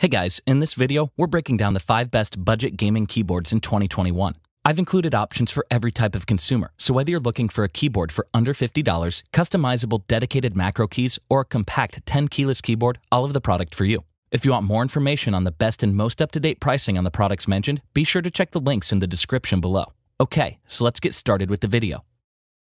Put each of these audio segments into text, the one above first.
Hey guys, in this video, we're breaking down the 5 best budget gaming keyboards in 2021. I've included options for every type of consumer, so whether you're looking for a keyboard for under $50, customizable dedicated macro keys, or a compact 10 keyless keyboard, all of the product for you. If you want more information on the best and most up-to-date pricing on the products mentioned, be sure to check the links in the description below. Okay, so let's get started with the video.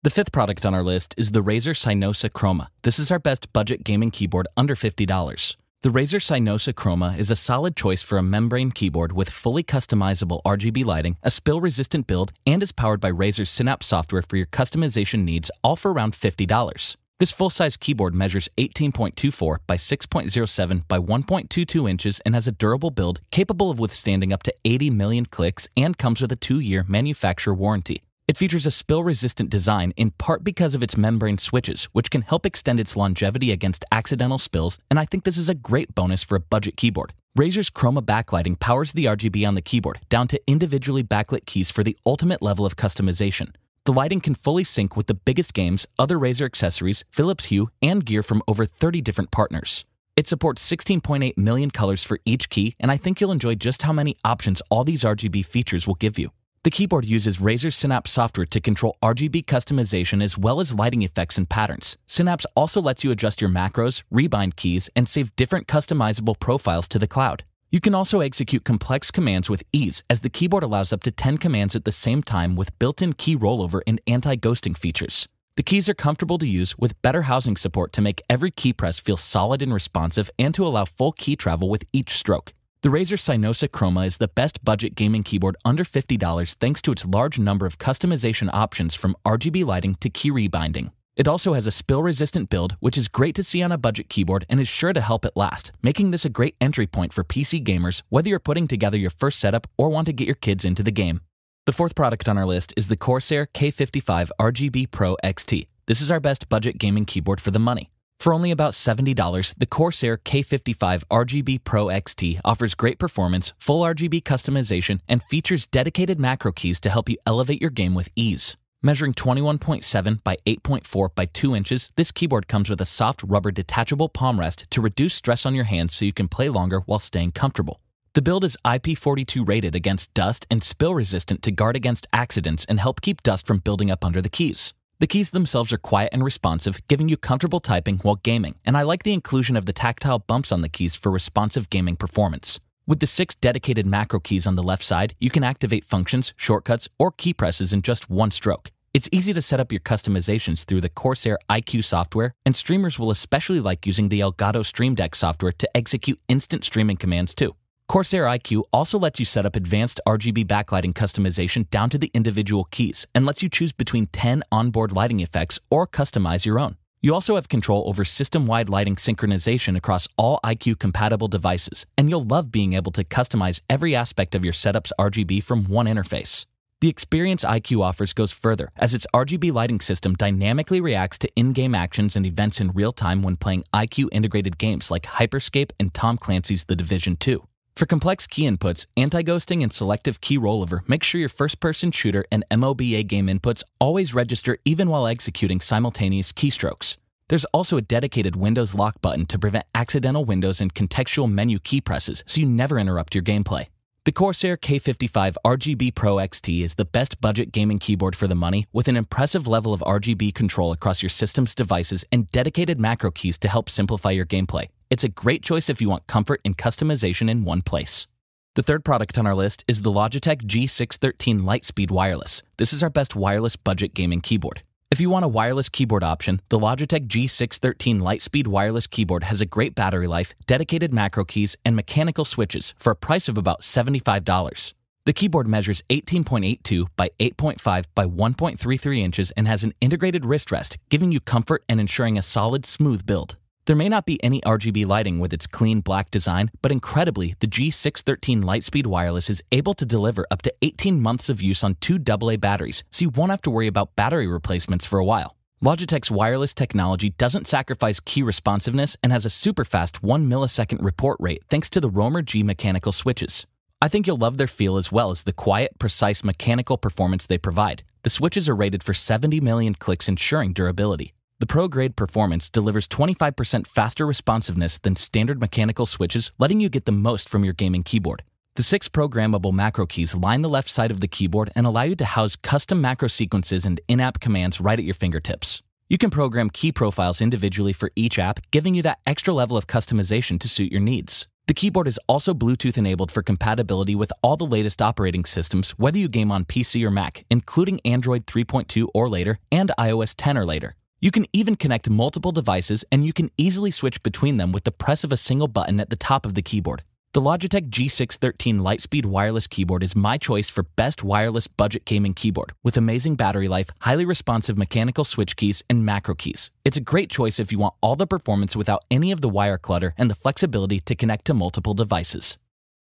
The fifth product on our list is the Razer Synosa Chroma. This is our best budget gaming keyboard under $50. The Razer Synosa Chroma is a solid choice for a membrane keyboard with fully customizable RGB lighting, a spill-resistant build, and is powered by Razer's Synapse software for your customization needs, all for around $50. This full-size keyboard measures 18.24 by 6.07 by 1.22 inches and has a durable build capable of withstanding up to 80 million clicks and comes with a 2-year manufacturer warranty. It features a spill resistant design in part because of its membrane switches, which can help extend its longevity against accidental spills, and I think this is a great bonus for a budget keyboard. Razer's chroma backlighting powers the RGB on the keyboard down to individually backlit keys for the ultimate level of customization. The lighting can fully sync with the biggest games, other Razer accessories, Philips Hue, and gear from over 30 different partners. It supports 16.8 million colors for each key, and I think you'll enjoy just how many options all these RGB features will give you. The keyboard uses Razer Synapse software to control RGB customization as well as lighting effects and patterns. Synapse also lets you adjust your macros, rebind keys, and save different customizable profiles to the cloud. You can also execute complex commands with ease as the keyboard allows up to 10 commands at the same time with built-in key rollover and anti-ghosting features. The keys are comfortable to use with better housing support to make every key press feel solid and responsive and to allow full key travel with each stroke. The Razer Synosa Chroma is the best budget gaming keyboard under $50 thanks to its large number of customization options from RGB lighting to key rebinding. It also has a spill resistant build, which is great to see on a budget keyboard and is sure to help it last, making this a great entry point for PC gamers whether you're putting together your first setup or want to get your kids into the game. The fourth product on our list is the Corsair K55 RGB Pro XT. This is our best budget gaming keyboard for the money. For only about $70, the Corsair K55 RGB Pro XT offers great performance, full RGB customization, and features dedicated macro keys to help you elevate your game with ease. Measuring 21.7 by 8.4 by 2 inches, this keyboard comes with a soft rubber detachable palm rest to reduce stress on your hands so you can play longer while staying comfortable. The build is IP42 rated against dust and spill resistant to guard against accidents and help keep dust from building up under the keys. The keys themselves are quiet and responsive, giving you comfortable typing while gaming, and I like the inclusion of the tactile bumps on the keys for responsive gaming performance. With the six dedicated macro keys on the left side, you can activate functions, shortcuts, or key presses in just one stroke. It's easy to set up your customizations through the Corsair IQ software, and streamers will especially like using the Elgato Stream Deck software to execute instant streaming commands too. Corsair IQ also lets you set up advanced RGB backlighting customization down to the individual keys and lets you choose between 10 onboard lighting effects or customize your own. You also have control over system-wide lighting synchronization across all IQ-compatible devices, and you'll love being able to customize every aspect of your setup's RGB from one interface. The experience IQ offers goes further, as its RGB lighting system dynamically reacts to in-game actions and events in real time when playing IQ-integrated games like Hyperscape and Tom Clancy's The Division 2. For complex key inputs, anti-ghosting and selective key rollover make sure your first-person shooter and MOBA game inputs always register even while executing simultaneous keystrokes. There's also a dedicated Windows lock button to prevent accidental windows and contextual menu key presses so you never interrupt your gameplay. The Corsair K55 RGB Pro XT is the best budget gaming keyboard for the money with an impressive level of RGB control across your system's devices and dedicated macro keys to help simplify your gameplay. It's a great choice if you want comfort and customization in one place. The third product on our list is the Logitech G613 Lightspeed Wireless. This is our best wireless budget gaming keyboard. If you want a wireless keyboard option, the Logitech G613 Lightspeed wireless keyboard has a great battery life, dedicated macro keys, and mechanical switches for a price of about $75. The keyboard measures 18.82 by 8.5 by 1.33 inches and has an integrated wrist rest, giving you comfort and ensuring a solid, smooth build. There may not be any RGB lighting with its clean black design, but incredibly, the G613 Lightspeed Wireless is able to deliver up to 18 months of use on two AA batteries, so you won't have to worry about battery replacements for a while. Logitech's wireless technology doesn't sacrifice key responsiveness and has a super fast 1 millisecond report rate thanks to the Romer G mechanical switches. I think you'll love their feel as well as the quiet, precise mechanical performance they provide. The switches are rated for 70 million clicks, ensuring durability. The ProGrade Performance delivers 25% faster responsiveness than standard mechanical switches, letting you get the most from your gaming keyboard. The six programmable macro keys line the left side of the keyboard and allow you to house custom macro sequences and in app commands right at your fingertips. You can program key profiles individually for each app, giving you that extra level of customization to suit your needs. The keyboard is also Bluetooth enabled for compatibility with all the latest operating systems, whether you game on PC or Mac, including Android 3.2 or later and iOS 10 or later. You can even connect multiple devices and you can easily switch between them with the press of a single button at the top of the keyboard. The Logitech G613 Lightspeed wireless keyboard is my choice for best wireless budget gaming keyboard with amazing battery life, highly responsive mechanical switch keys, and macro keys. It's a great choice if you want all the performance without any of the wire clutter and the flexibility to connect to multiple devices.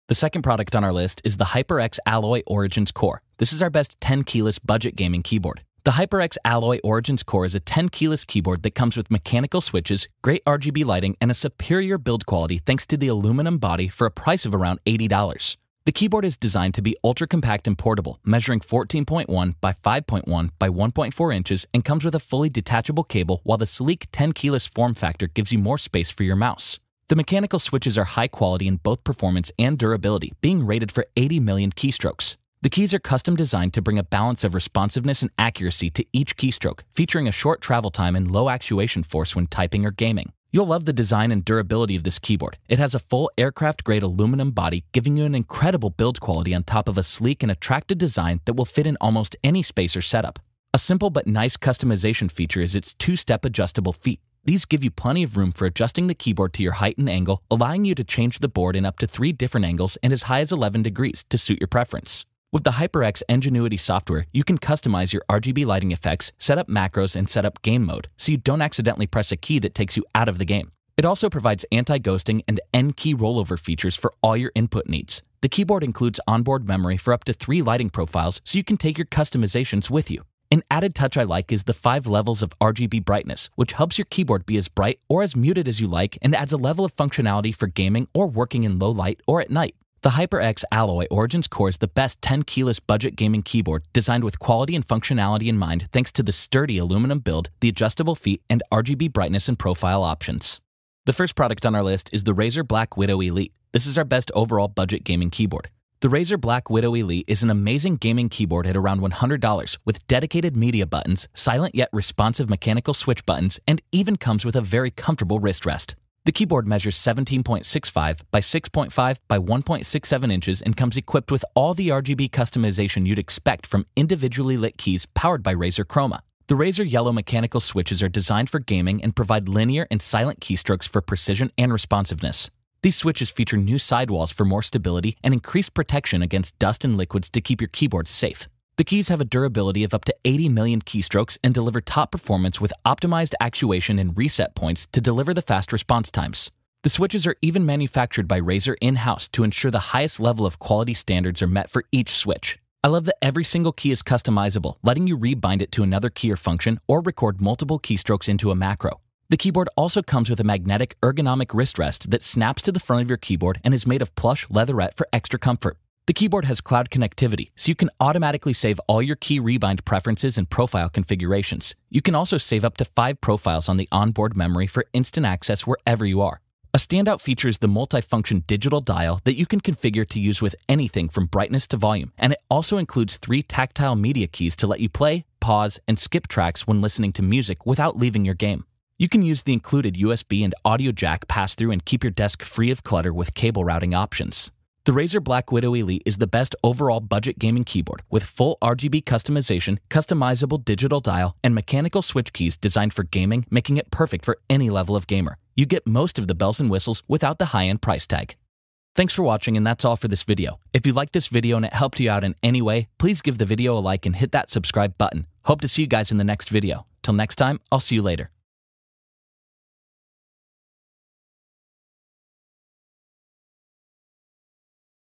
The second product on our list is the HyperX Alloy Origins Core. This is our best 10 keyless budget gaming keyboard. The HyperX Alloy Origins Core is a 10 keyless keyboard that comes with mechanical switches, great RGB lighting, and a superior build quality thanks to the aluminum body for a price of around $80. The keyboard is designed to be ultra compact and portable, measuring 14.1 by 5.1 by 1.4 inches, and comes with a fully detachable cable, while the sleek 10 keyless form factor gives you more space for your mouse. The mechanical switches are high quality in both performance and durability, being rated for 80 million keystrokes. The keys are custom designed to bring a balance of responsiveness and accuracy to each keystroke, featuring a short travel time and low actuation force when typing or gaming. You'll love the design and durability of this keyboard. It has a full aircraft grade aluminum body, giving you an incredible build quality on top of a sleek and attractive design that will fit in almost any space or setup. A simple but nice customization feature is its two step adjustable feet. These give you plenty of room for adjusting the keyboard to your height and angle, allowing you to change the board in up to three different angles and as high as 11 degrees to suit your preference. With the HyperX Ingenuity software, you can customize your RGB lighting effects, set up macros, and set up game mode, so you don't accidentally press a key that takes you out of the game. It also provides anti-ghosting and N-key rollover features for all your input needs. The keyboard includes onboard memory for up to three lighting profiles, so you can take your customizations with you. An added touch I like is the five levels of RGB brightness, which helps your keyboard be as bright or as muted as you like and adds a level of functionality for gaming or working in low light or at night. The HyperX Alloy Origins Core is the best 10 keyless budget gaming keyboard designed with quality and functionality in mind thanks to the sturdy aluminum build, the adjustable feet, and RGB brightness and profile options. The first product on our list is the Razer Black Widow Elite. This is our best overall budget gaming keyboard. The Razer Black Widow Elite is an amazing gaming keyboard at around $100 with dedicated media buttons, silent yet responsive mechanical switch buttons, and even comes with a very comfortable wrist rest. The keyboard measures 17.65 by 6.5 by 1.67 inches and comes equipped with all the RGB customization you'd expect from individually lit keys powered by Razer Chroma. The Razer Yellow mechanical switches are designed for gaming and provide linear and silent keystrokes for precision and responsiveness. These switches feature new sidewalls for more stability and increased protection against dust and liquids to keep your keyboard safe. The keys have a durability of up to 80 million keystrokes and deliver top performance with optimized actuation and reset points to deliver the fast response times. The switches are even manufactured by Razer in house to ensure the highest level of quality standards are met for each switch. I love that every single key is customizable, letting you rebind it to another key or function or record multiple keystrokes into a macro. The keyboard also comes with a magnetic ergonomic wrist rest that snaps to the front of your keyboard and is made of plush leatherette for extra comfort. The keyboard has cloud connectivity, so you can automatically save all your key rebind preferences and profile configurations. You can also save up to five profiles on the onboard memory for instant access wherever you are. A standout feature is the multifunction digital dial that you can configure to use with anything from brightness to volume, and it also includes three tactile media keys to let you play, pause, and skip tracks when listening to music without leaving your game. You can use the included USB and audio jack pass through and keep your desk free of clutter with cable routing options. The Razer Black Widow Elite is the best overall budget gaming keyboard with full RGB customization, customizable digital dial, and mechanical switch keys designed for gaming, making it perfect for any level of gamer. You get most of the bells and whistles without the high-end price tag. Thanks for watching and that's all for this video. If you liked this video and it helped you out in any way, please give the video a like and hit that subscribe button. Hope to see you guys in the next video. Till next time, I'll see you later.